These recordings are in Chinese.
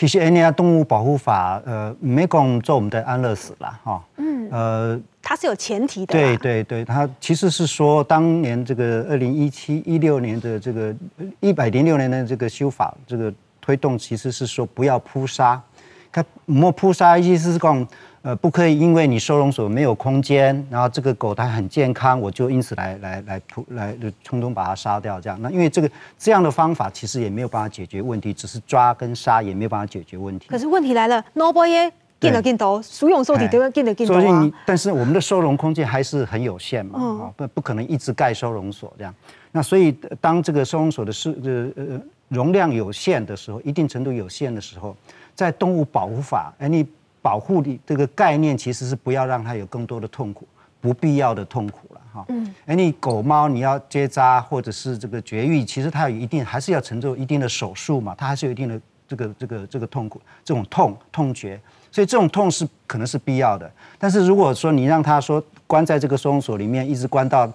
其实，哎，那动物保护法，呃，没光做我们的安乐死啦，哈，嗯，呃，它是有前提的，对对对，它其实是说，当年这个二零一七一六年的这个一百零六年的这个修法，这个推动其实是说不要扑杀，它不扑杀，意思是讲。呃，不可以因为你收容所没有空间，然后这个狗它很健康，我就因此来来来扑来冲动把它杀掉这样。那因为这个这样的方法其实也没有办法解决问题，只是抓跟杀也没有办法解决问题。可是问题来了 n o b o r one，更多更多，数用收的多更更多。所以你，但是我们的收容空间还是很有限嘛，啊，不不可能一直盖收容所这样。那所以当这个收容所的是呃呃容量有限的时候，一定程度有限的时候，在动物保护法哎、n 保护的这个概念其实是不要让它有更多的痛苦，不必要的痛苦了哈。嗯。而你狗猫你要结扎或者是这个绝育，其实它有一定还是要承受一定的手术嘛，它还是有一定的这个这个这个痛苦，这种痛痛觉。所以这种痛是可能是必要的。但是如果说你让它说关在这个收容所里面，一直关到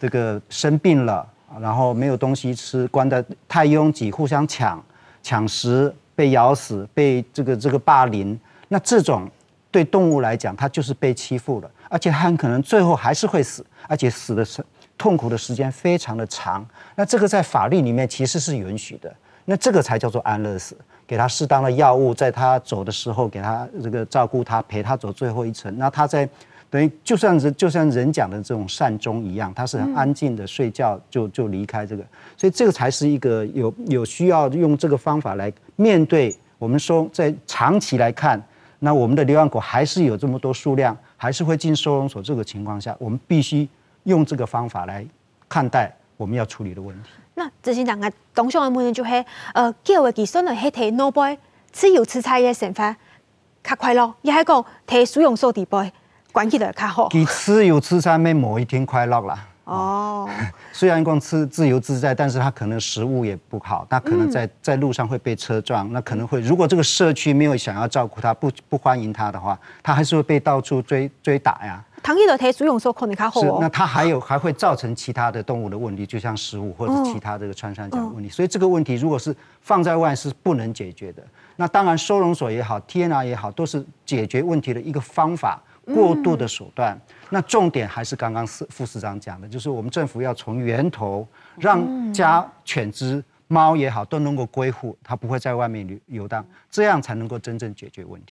这个生病了，然后没有东西吃，关的太拥挤，互相抢抢食，被咬死，被这个这个霸凌。那这种对动物来讲，它就是被欺负了，而且很可能最后还是会死，而且死的是痛苦的时间非常的长。那这个在法律里面其实是允许的，那这个才叫做安乐死，给他适当的药物，在他走的时候给他这个照顾他，陪他走最后一程。那他在等于就算是就像人讲的这种善终一样，他是很安静的睡觉就就离开这个，所以这个才是一个有有需要用这个方法来面对。我们说在长期来看。那我们的流浪狗还是有这么多数量，还是会进收容所。这个情况下，我们必须用这个方法来看待我们要处理的问题。那这些人家董下的目的就是，呃，叫的子孙来去提贝辈自由自在的生活，卡快乐，也还讲提收用所底杯，关系的卡好。给吃由吃菜，没某一天快乐啦。哦，虽然光吃自由自在，但是他可能食物也不好，他可能在在路上会被车撞，那可能会，如果这个社区没有想要照顾他，不不欢迎他的话，他还是会被到处追追打呀。可能较好。是，那它还有还会造成其他的动物的问题，就像食物或者其他这个穿山甲的问题。所以这个问题如果是放在外是不能解决的。那当然收容所也好，TNR 也好，都是解决问题的一个方法，过渡的手段。那重点还是刚刚副市长讲的，就是我们政府要从源头让家犬只、猫也好都能够归户，它不会在外面游游荡，这样才能够真正解决问题。